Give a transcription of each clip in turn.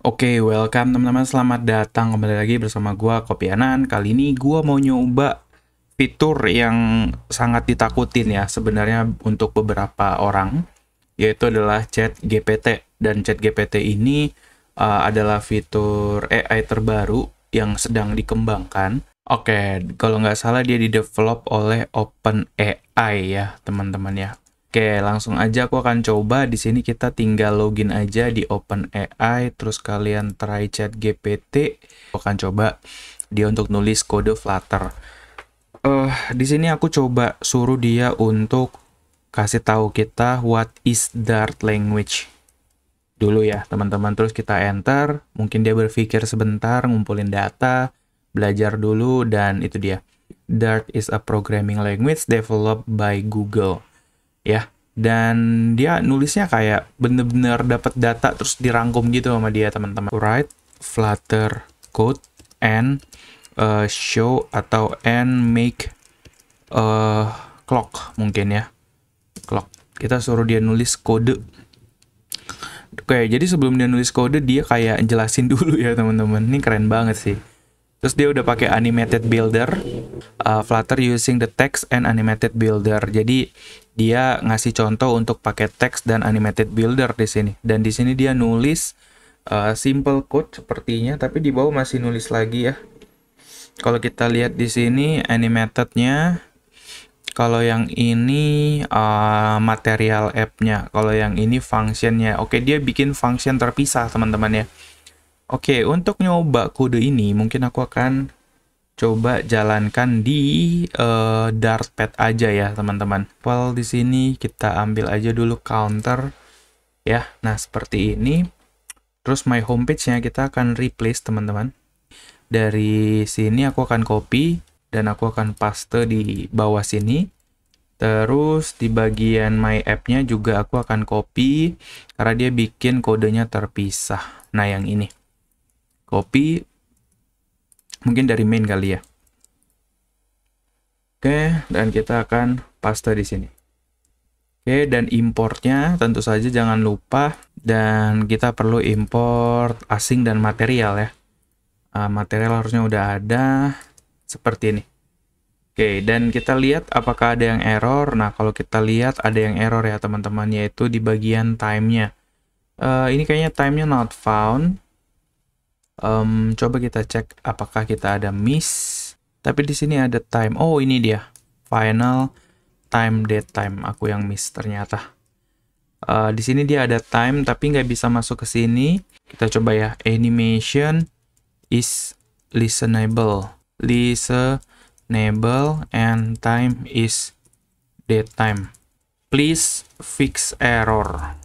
Oke, okay, welcome teman-teman. Selamat datang kembali lagi bersama gua Kopianan. Kali ini gua mau nyoba fitur yang sangat ditakutin ya sebenarnya untuk beberapa orang yaitu adalah Chat GPT dan Chat GPT ini uh, adalah fitur AI terbaru yang sedang dikembangkan. Oke, okay, kalau nggak salah dia di develop oleh OpenAI ya, teman-teman ya. Oke, langsung aja aku akan coba. Di sini kita tinggal login aja di OpenAI, terus kalian try chat GPT. Aku akan coba dia untuk nulis kode Flutter. Uh, di sini aku coba suruh dia untuk kasih tahu kita what is Dart language dulu ya teman-teman terus kita enter mungkin dia berpikir sebentar ngumpulin data belajar dulu dan itu dia Dart is a programming language developed by Google ya dan dia nulisnya kayak bener-bener dapat data terus dirangkum gitu sama dia teman-teman write flutter code and uh, show atau and make uh, clock mungkin ya clock kita suruh dia nulis kode Oke, jadi sebelum dia nulis kode, dia kayak jelasin dulu ya teman-teman. Ini keren banget sih. Terus dia udah pakai animated builder, uh, Flutter using the text and animated builder. Jadi dia ngasih contoh untuk pakai text dan animated builder di sini. Dan di sini dia nulis uh, simple code sepertinya, tapi di bawah masih nulis lagi ya. Kalau kita lihat di sini animatednya, kalau yang ini uh, material app-nya, kalau yang ini functionnya. Oke, dia bikin function terpisah teman-teman ya. Oke, untuk nyoba kode ini mungkin aku akan coba jalankan di uh, eh, dartpad aja ya, teman-teman. Well, di sini kita ambil aja dulu counter ya. Nah, seperti ini. Terus my homepage-nya kita akan replace, teman-teman. Dari sini aku akan copy dan aku akan paste di bawah sini. Terus di bagian my app-nya juga aku akan copy karena dia bikin kodenya terpisah. Nah, yang ini copy mungkin dari main kali ya oke dan kita akan paste di sini oke dan importnya tentu saja jangan lupa dan kita perlu import asing dan material ya ah, material harusnya udah ada seperti ini Oke, dan kita lihat apakah ada yang error. Nah, kalau kita lihat ada yang error ya teman-teman, yaitu di bagian timenya. Uh, ini kayaknya timenya not found um, coba kita cek apakah kita ada miss tapi di sini ada time oh ini dia final time date time aku yang miss ternyata uh, di sini dia ada time tapi nggak bisa masuk ke sini kita coba ya animation is listenable listenable and time is date time please fix error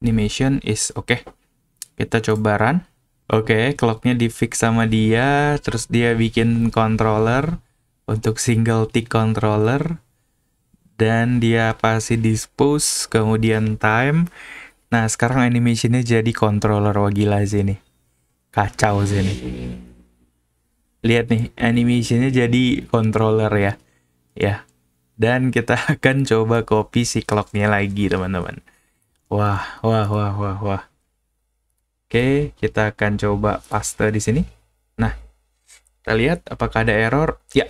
animation is oke okay. kita coba run Oke, okay, clocknya di fix sama dia, terus dia bikin controller untuk single tick controller, dan dia pasti dispose, kemudian time. Nah, sekarang animationnya jadi controller, wah gila sih ini. Kacau sih ini. Lihat nih, animationnya jadi controller ya. Ya, dan kita akan coba copy si clocknya lagi teman-teman. Wah, wah, wah, wah, wah. Oke, kita akan coba paste di sini. Nah, kita lihat apakah ada error. Ya,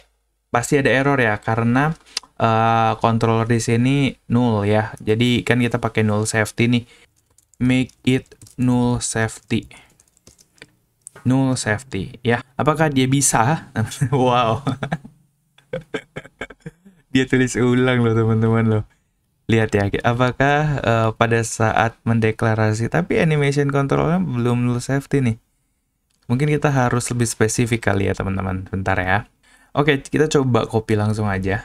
pasti ada error ya karena uh, controller di sini null ya. Jadi kan kita pakai null safety nih. Make it null safety. Null safety ya. Apakah dia bisa? wow. dia tulis ulang loh teman-teman loh lihat ya apakah uh, pada saat mendeklarasi tapi animation controlnya belum lulus safety nih mungkin kita harus lebih spesifik kali ya teman-teman bentar ya oke kita coba copy langsung aja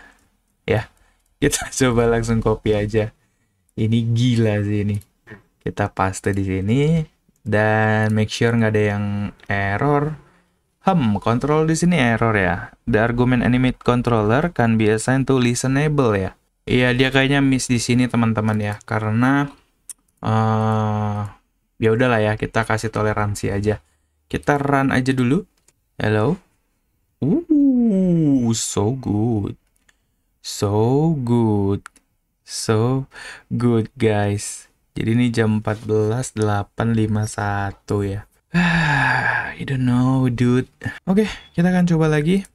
ya kita coba langsung copy aja ini gila sih ini kita paste di sini dan make sure nggak ada yang error hmm control di sini error ya the argument animate controller kan biasanya assigned to listenable ya Iya, dia kayaknya miss di sini teman-teman ya, karena uh, ya udahlah ya, kita kasih toleransi aja. Kita run aja dulu. Hello. Uh, so good. So good. So good guys. Jadi ini jam 14.851 ya. I don't know, dude. Oke, okay, kita akan coba lagi.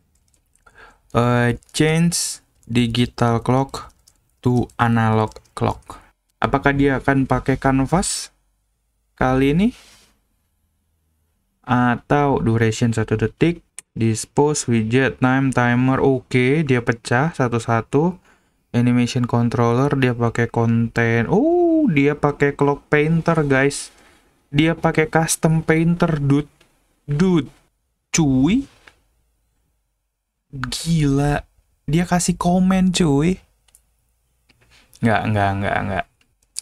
Uh, change digital clock to analog clock. Apakah dia akan pakai canvas kali ini? Atau duration satu detik, dispose widget, time, timer, oke, okay, dia pecah satu-satu. Animation controller, dia pakai konten. Oh, dia pakai clock painter, guys. Dia pakai custom painter, dude. Dude, cuy. Gila, dia kasih komen cuy Nggak, nggak, nggak, nggak.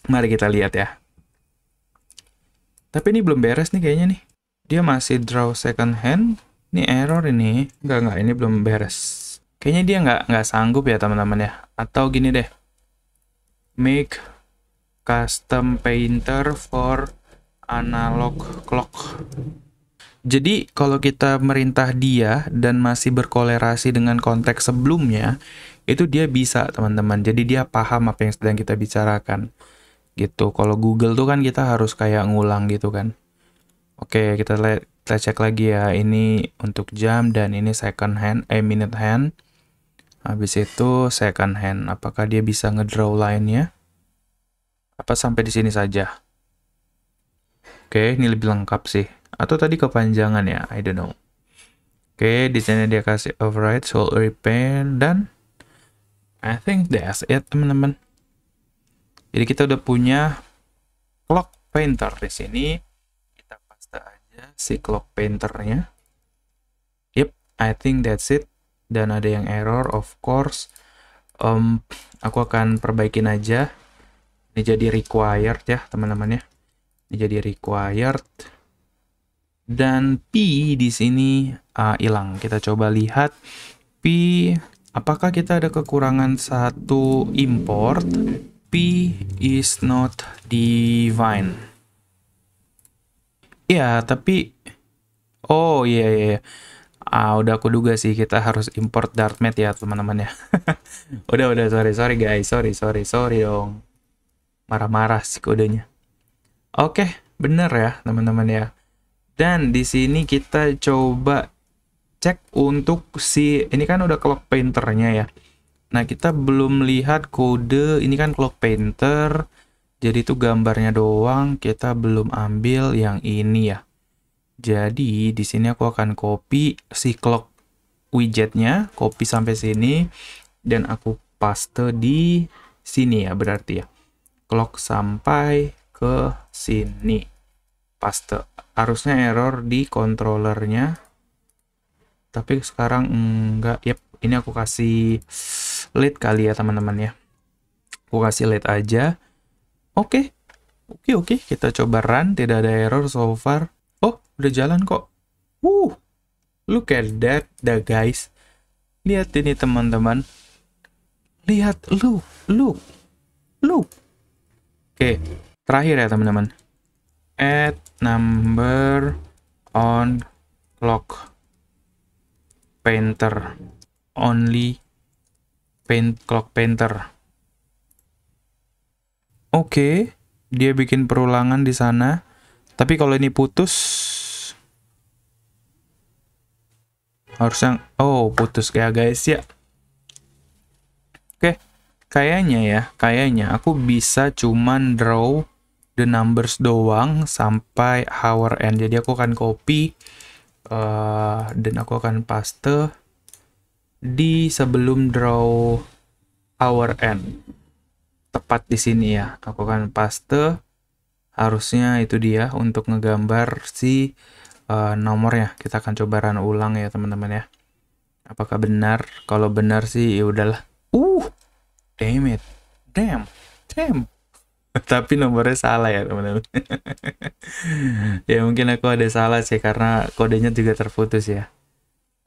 Mari kita lihat ya. Tapi ini belum beres nih kayaknya nih. Dia masih draw second hand. Ini error ini. Nggak, nggak, ini belum beres. Kayaknya dia nggak, nggak sanggup ya teman-teman ya. Atau gini deh. Make custom painter for analog clock. Jadi kalau kita merintah dia dan masih berkolerasi dengan konteks sebelumnya, itu dia bisa teman-teman jadi dia paham apa yang sedang kita bicarakan gitu kalau Google tuh kan kita harus kayak ngulang gitu kan oke kita lihat kita cek lagi ya ini untuk jam dan ini second hand eh minute hand habis itu second hand apakah dia bisa ngedraw lainnya apa sampai di sini saja oke ini lebih lengkap sih atau tadi kepanjangan ya I don't know oke di sini dia kasih override soul repair dan I think that's it ya, teman-teman. Jadi kita udah punya clock painter di sini. Kita paste aja si clock painternya. Yep, I think that's it. Dan ada yang error, of course. Um, aku akan perbaikin aja. Ini jadi required ya teman-teman ya. Ini jadi required. Dan P di sini ah, hilang. Uh, Kita coba lihat P apakah kita ada kekurangan satu import P is not divine ya tapi oh iya iya, iya. Ah, udah aku duga sih kita harus import Dartmouth ya teman-teman ya. udah udah sorry sorry guys, sorry sorry sorry dong. Marah-marah sih kodenya. Oke, bener ya teman-teman ya. Dan di sini kita coba cek untuk si ini kan udah clock painternya ya nah kita belum lihat kode ini kan clock painter jadi itu gambarnya doang kita belum ambil yang ini ya jadi di sini aku akan copy si clock widgetnya copy sampai sini dan aku paste di sini ya berarti ya clock sampai ke sini paste harusnya error di controllernya tapi sekarang enggak yep ini aku kasih lead kali ya teman-teman ya aku kasih lead aja oke okay. oke okay, oke okay. kita coba run tidak ada error so far oh udah jalan kok Woo, uh, look at that the guys lihat ini teman-teman lihat lu lu lu oke terakhir ya teman-teman add number on clock painter only paint clock painter oke okay, dia bikin perulangan di sana tapi kalau ini putus harusnya oh putus kayak guys ya oke okay. kayaknya ya kayaknya aku bisa cuman draw the numbers doang sampai hour end jadi aku akan copy uh, dan aku akan paste di sebelum draw hour end tepat di sini ya aku akan paste harusnya itu dia untuk ngegambar si uh, nomornya kita akan coba run ulang ya teman-teman ya apakah benar kalau benar sih ya udahlah uh damn it damn damn tapi nomornya salah ya teman-teman ya mungkin aku ada salah sih karena kodenya juga terputus ya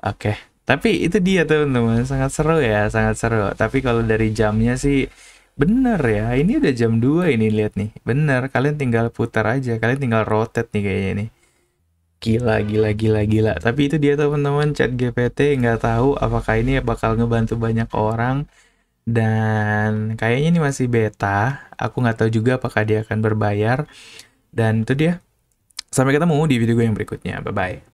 oke okay. tapi itu dia teman-teman sangat seru ya sangat seru tapi kalau dari jamnya sih bener ya ini udah jam 2 ini lihat nih bener kalian tinggal putar aja kalian tinggal rotate nih kayaknya nih gila gila gila gila tapi itu dia teman-teman chat GPT nggak tahu apakah ini bakal ngebantu banyak orang dan kayaknya ini masih beta. Aku nggak tahu juga apakah dia akan berbayar. Dan itu dia. Sampai ketemu di video gue yang berikutnya. Bye-bye.